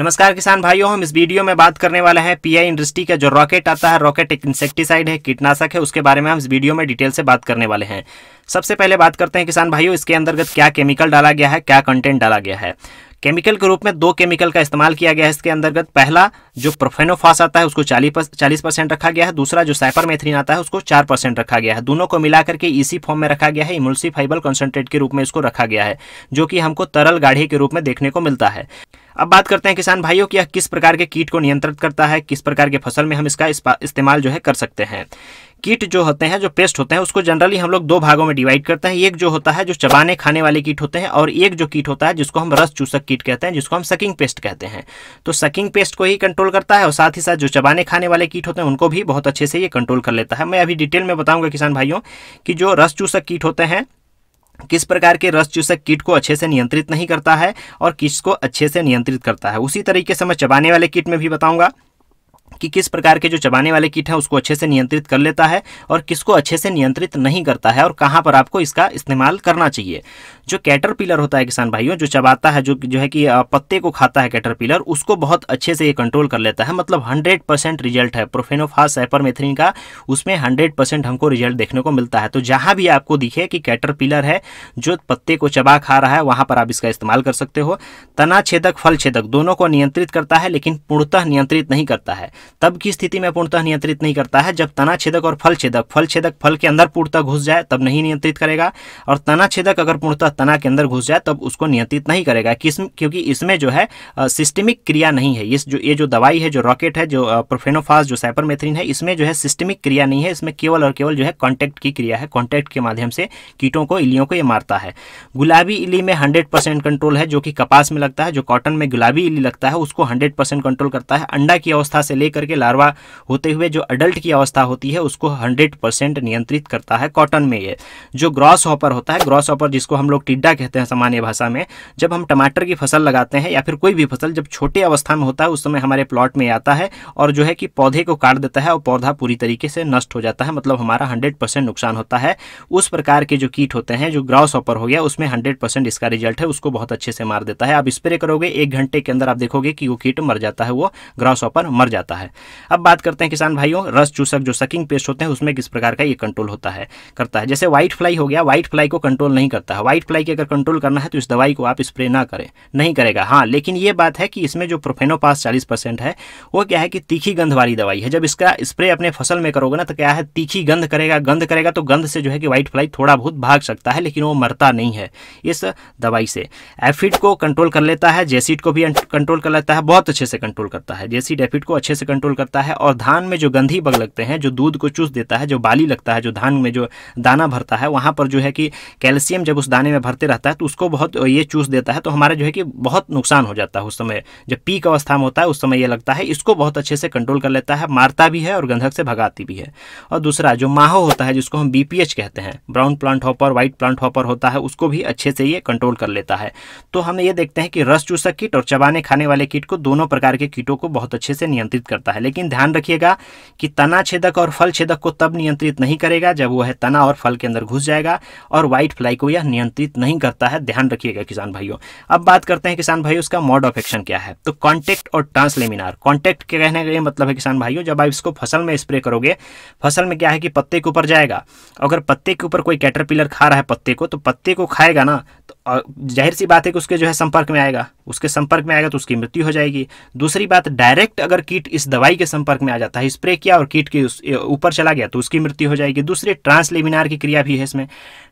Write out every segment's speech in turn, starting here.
नमस्कार किसान भाइयों हम इस वीडियो में बात करने वाला है पीआई इंडस्ट्री का जो रॉकेट आता है रॉकेट एक इंसेक्टिसाइड है कीटनाशक है उसके बारे में हम इस वीडियो में डिटेल से बात करने वाले हैं सबसे पहले बात करते हैं किसान भाइयों इसके अंतर्गत क्या केमिकल डाला गया है क्या कंटेंट डाला गया है केमिकल के रूप में दो केमिकल का इस्तेमाल किया गया है इसके अंतर्गत पहला जो प्रोफेनोफास आता है उसको चालीस परसेंट रखा गया है दूसरा जो साइपरमेथ्रिन आता है उसको चार परसेंट रखा गया है दोनों को मिलाकर के इसी फॉर्म में रखा गया है फाइबल कॉन्सेंट्रेट के रूप में इसको रखा गया है जो कि हमको तरल गाढ़ी के रूप में देखने को मिलता है अब बात करते हैं किसान भाइयों कि यह किस प्रकार के कीट को नियंत्रित करता है किस प्रकार के फसल में हम इसका इस्तेमाल जो है कर सकते हैं कीट जो होते हैं जो पेस्ट होते हैं उसको जनरली हम लोग दो भागों में डिवाइड करते हैं एक जो होता है जो चबाने खाने वाले कीट होते हैं और एक जो कीट होता है जिसको हम रस चूसक कीट कहते हैं जिसको हम सकिंग पेस्ट कहते हैं तो सकिंग पेस्ट को ही कंट्रोल करता है और साथ ही साथ जो चबाने खाने वाले कीट होते हैं उनको भी बहुत अच्छे से ये कंट्रोल कर लेता है मैं अभी डिटेल में बताऊंगा किसान भाइयों कि जो रस चूसक कीट होते हैं किस प्रकार के रस चूसक कीट को अच्छे से नियंत्रित नहीं करता है और किसको अच्छे से नियंत्रित करता है उसी तरीके से मैं चबाने वाले कीट में भी बताऊंगा कि किस प्रकार के जो चबाने वाले कीट हैं उसको अच्छे से नियंत्रित कर लेता है और किसको अच्छे से नियंत्रित नहीं करता है और कहाँ पर आपको इसका इस्तेमाल करना चाहिए जो कैटरपिलर होता है किसान भाइयों जो चबाता है जो जो है कि पत्ते को खाता है कैटरपिलर उसको बहुत अच्छे से ये कंट्रोल कर लेता है मतलब हंड्रेड परसेंट रिजल्ट है प्रोफेनोफास एपरमेथ्रिन का उसमें हंड्रेड परसेंट हमको रिजल्ट देखने को मिलता है तो जहाँ भी आपको दिखे कि कैटर है जो पत्ते को चबा खा रहा है वहाँ पर आप इसका इस्तेमाल कर सकते हो तना छेदक फल छेदक दोनों को नियंत्रित करता है लेकिन पूर्णतः नियंत्रित नहीं करता है तब की स्थिति में पूर्णतः नियंत्रित नहीं करता है जब तना छेदक और फल छेदक फल छेदक फल के अंदर पूर्णतः घुस जाए तब नहीं नियंत्रित करेगा और तना छेदक अगर पूर्णतः तना के अंदर घुस जाए तब उसको नियंत्रित नहीं करेगा किस क्योंकि इसमें जो है सिस्टमिक क्रिया नहीं है इस जो ये जो दवाई है जो रॉकेट है जो प्रोफेनोफास जो साइपरमेथ्रिन है इसमें जो है सिस्टमिक क्रिया नहीं है इसमें केवल और केवल जो है कॉन्टैक्ट की क्रिया है कॉन्टैक्ट के माध्यम से कीटों को इलियों को ये मारता है गुलाबी इली में हंड्रेड कंट्रोल है जो कि कपास में लगता है जो कॉटन में गुलाबी इली लगता है उसको हंड्रेड कंट्रोल करता है अंडा की अवस्था से लेकर के लार्वा होते हुए जो अडल्ट की अवस्था होती है उसको हंड्रेड परसेंट नियंत्रित करता है कॉटन में ये जो ग्रॉस हॉपर होता है ग्रॉस हॉपर जिसको हम लोग टिड्डा कहते हैं सामान्य भाषा में जब हम टमाटर की फसल लगाते हैं या फिर कोई भी फसल जब छोटे अवस्था में होता है उस समय हमारे प्लॉट में आता है और जो है कि पौधे को काट देता है और पौधा पूरी तरीके से नष्ट हो जाता है मतलब हमारा हंड्रेड परसेंट नुकसान होता है उस प्रकार के जो कीट होते हैं जो ग्रॉस हॉपर हो गया उसमें हंड्रेड परसेंट इसका रिजल्ट है उसको बहुत अच्छे से मार देता है आप स्प्रे करोगे एक घंटे के अंदर आप देखोगे कि वो कीट मर जाता है वो ग्रॉस ऑपर मर जाता है है अब बात करते हैं किसान भाइयों रस चूसक जो सकिंग पेस्ट होते हैं उसमें किस प्रकार का ये कंट्रोल होता है करता है जैसे व्हाइट फ्लाई हो गया व्हाइट फ्लाई को कंट्रोल नहीं करता है व्हाइट फ्लाई की अगर कंट्रोल करना है तो इस दवाई को आप स्प्रे ना करें नहीं करेगा हाँ लेकिन ये बात है कि इसमें जो प्रोफेनोपास चालीस है वो क्या है कि तीखी गंध वाली दवाई है जब इसका स्प्रे अपने फसल में करोगे ना तो क्या है तीखी गंध करेगा गंध करेगा तो गंध से जो है कि व्हाइट फ्लाई थोड़ा बहुत भाग सकता है लेकिन वो मरता नहीं है इस दवाई से एफिड को कंट्रोल कर लेता है जेसिड को भी कंट्रोल कर लेता है बहुत अच्छे से कंट्रोल करता है जेसिड एफिड को अच्छे से कंट्रोल करता है और धान में जो गंधी बग लगते हैं जो दूध को चूस देता है जो बाली लगता है जो धान में जो दाना भरता है वहाँ पर जो है कि कैल्शियम जब उस दाने में भरते रहता है तो उसको बहुत ये चूस देता है तो हमारा जो है कि बहुत नुकसान हो जाता है उस समय जब पीक अवस्था में होता है उस समय ये लगता है इसको बहुत अच्छे से कंट्रोल कर लेता है मारता भी है और गंधक से भगाती भी है और दूसरा जो माहो होता है जिसको हम बी कहते हैं brown plant hopper white plant hopper होता है उसको भी अच्छे से ये कंट्रोल कर लेता है तो हम ये देखते हैं कि रस चूसक कीट और चबाने खाने वाले कीट को दोनों प्रकार के कीटों को बहुत अच्छे से नियंत्रित करता है होता है लेकिन ध्यान रखिएगा कि तना छेदक और फल छेदक को तब नियंत्रित नहीं करेगा जब वह तना और फल के अंदर घुस जाएगा और व्हाइट फ्लाई को यह नियंत्रित नहीं करता है ध्यान रखिएगा किसान भाइयों अब बात करते हैं किसान भाइयों उसका मोड ऑफ एक्शन क्या है तो कॉन्टेक्ट और ट्रांसलेमिनार कॉन्टेक्ट के कहने का मतलब है किसान भाइयों जब आप इसको फसल में स्प्रे करोगे फसल में क्या है कि पत्ते के ऊपर जाएगा अगर पत्ते के ऊपर कोई कैटरपिलर खा रहा है पत्ते को तो पत्ते को खाएगा ना तो जाहिर सी बात है कि उसके जो है संपर्क में आएगा उसके संपर्क में आएगा तो उसकी मृत्यु हो जाएगी दूसरी बात डायरेक्ट अगर कीट इस दवाई के संपर्क में आ जाता है स्प्रे किया और कीट के ऊपर चला गया तो उसकी मृत्यु हो जाएगी दूसरी ट्रांसलेमिनार की क्रिया भी है इसमें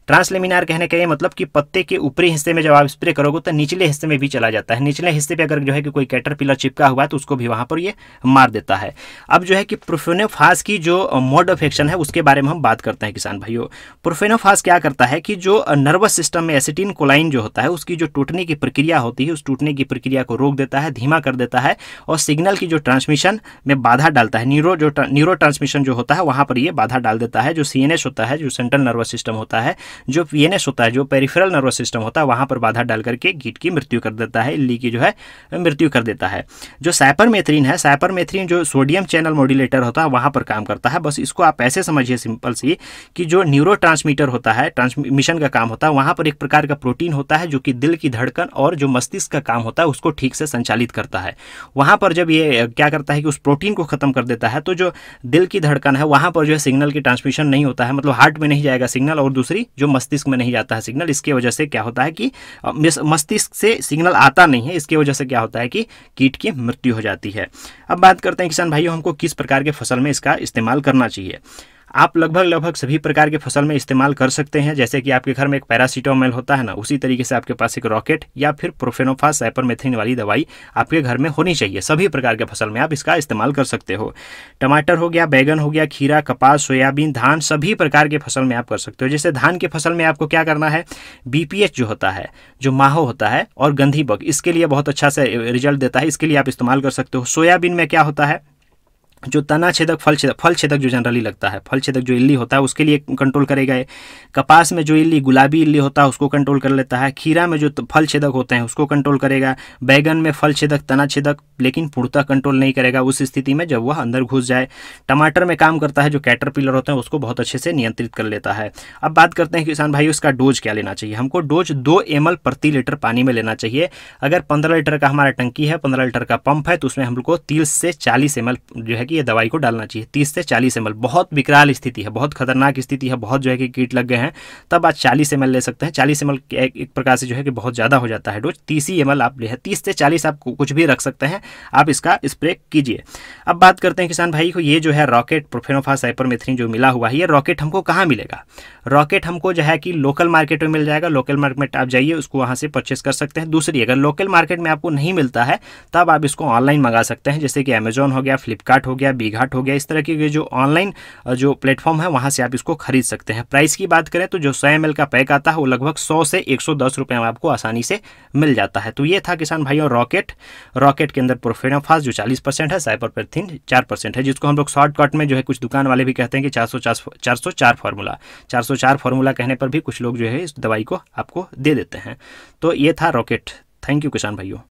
ट्रांसलेमिनार कहने का ये मतलब कि पत्ते के ऊपरी हिस्से में जब आप स्प्रे करोगे तो निचले हिस्से में भी चला जाता है निचले हिस्से पे अगर जो है कि कोई पिलर चिपका हुआ है तो उसको भी वहाँ पर ये मार देता है अब जो है कि प्रोफेनोफास की जो मोड ऑफ एक्शन है उसके बारे में हम बात करते हैं किसान भाइयों प्रोफेनोफास क्या करता है कि जो नर्वस सिस्टम में एसिटीन कोलाइन जो होता है उसकी जो टूटने की प्रक्रिया होती है उस टूटने की प्रक्रिया को रोक देता है धीमा कर देता है और सिग्नल की जो ट्रांसमिशन में बाधा डालता है न्यूरो जो न्यूरो ट्रांसमिशन जो होता है वहाँ पर ये बाधा डाल देता है जो सी होता है जो सेंट्रल नर्वस सिस्टम होता है जो पीएनएस होता है जो पेरिफेरल नर्वस सिस्टम होता है वहां पर बाधा डाल करके गीट की मृत्यु कर देता है इल्ली की जो है मृत्यु कर देता है जो मेथरीन है मेथरीन जो सोडियम चैनल मॉड्यूलेटर होता है वहां पर काम करता है बस इसको आप ऐसे समझिए सिंपल सी कि जो न्यूरो होता है ट्रांसमिशन का काम होता है वहां पर एक प्रकार का प्रोटीन होता है जो कि दिल की धड़कन और जो मस्तिष्क का काम होता है उसको ठीक से संचालित करता है वहां पर जब ये क्या करता है कि उस प्रोटीन को ख़त्म कर देता है तो जो दिल की धड़कन है वहां पर जो है सिग्नल की ट्रांसमिशन नहीं होता है मतलब हार्ट में नहीं जाएगा सिग्नल और दूसरी जो जो मस्तिष्क में नहीं जाता है सिग्नल इसके वजह से क्या होता है कि मस्तिष्क से सिग्नल आता नहीं है इसके वजह से क्या होता है कि कीट की मृत्यु हो जाती है अब बात करते हैं किसान भाइयों हमको किस प्रकार के फसल में इसका इस्तेमाल करना चाहिए आप लगभग लगभग सभी प्रकार के फसल में इस्तेमाल कर सकते हैं जैसे कि आपके घर में एक पैरासीटामोल होता है ना उसी तरीके से आपके पास एक रॉकेट या फिर प्रोफेनोफास एपरमेथिन वाली दवाई आपके घर में होनी चाहिए सभी प्रकार के फसल में आप इसका इस्तेमाल कर सकते हो टमाटर हो गया बैगन हो गया खीरा कपास सोयाबीन धान सभी प्रकार के फसल में आप कर सकते हो जैसे धान के फसल में आपको क्या करना है बी जो होता है जो माहो होता है और गंधी बग इसके लिए बहुत अच्छा से रिजल्ट देता है इसके लिए आप इस्तेमाल कर सकते हो सोयाबीन में क्या होता है जो तना छेदक फल छेदक फल छेदक जो जनरली लगता है फल छेदक जो इल्ली होता है उसके लिए कंट्रोल करेगा कपास में जो इल्ली गुलाबी इल्ली होता है उसको कंट्रोल कर लेता है खीरा में जो फल छेदक होते हैं उसको कंट्रोल करेगा बैगन में फल छेदक तना छेदक लेकिन पूर्णतः कंट्रोल नहीं करेगा उस स्थिति में जब वह अंदर घुस जाए टमाटर में काम करता है जो कैटर होते हैं उसको बहुत अच्छे से नियंत्रित कर लेता है अब बात करते हैं किसान भाई उसका डोज क्या लेना चाहिए हमको डोज दो एम प्रति लीटर पानी में लेना चाहिए अगर पंद्रह लीटर का हमारा टंकी है पंद्रह लीटर का पंप है तो उसमें हम को तीस से चालीस एम जो है कि ये दवाई को डालना चाहिए तीस से चालीस एम बहुत विकराल स्थिति है बहुत खतरनाक स्थिति है बहुत जो है कि कीट लग गए हैं तब आप चालीस एम ले सकते हैं चालीस एम एक प्रकार से जो है कि बहुत ज़्यादा हो जाता है डोज तीस ही आप ले तीस से चालीस आप कुछ भी रख सकते हैं आप इसका स्प्रे कीजिए अब बात करते हैं किसान भाई को ये जो है रॉकेट प्रोफेनोफा हाइपरमेथ्रिन जो मिला हुआ है ये रॉकेट हमको कहाँ मिलेगा रॉकेट हमको जो है कि लोकल मार्केट में मिल जाएगा लोकल मार्केट आप जाइए उसको वहाँ से परचेस कर सकते हैं दूसरी अगर लोकल मार्केट में आपको नहीं मिलता है तब आप इसको ऑनलाइन मंगा सकते हैं जैसे कि अमेजोन हो गया फ्लिपकार्ट हो गया बीघाट हो गया इस तरह के जो ऑनलाइन जो प्लेटफॉर्म है वहाँ से आप इसको खरीद सकते हैं प्राइस की बात करें तो जो सौ एम का पैक आता है वो लगभग सौ से एक सौ में आपको आसानी से मिल जाता है तो ये था किसान भाइयों रॉकेट रॉकेट के अंदर प्रोफेना फास्ट जो चालीस है साइपर पर थिन चार है जिसको हम लोग शॉर्टकट में जो है कुछ दुकान वाले भी कहते हैं कि चार सौ चार सौ चार फार्मूला चार सौ चार फार्मूला कहने पर भी कुछ लोग जो है इस दवाई को आपको दे देते हैं तो ये था रॉकेट थैंक यू किसान भाइयों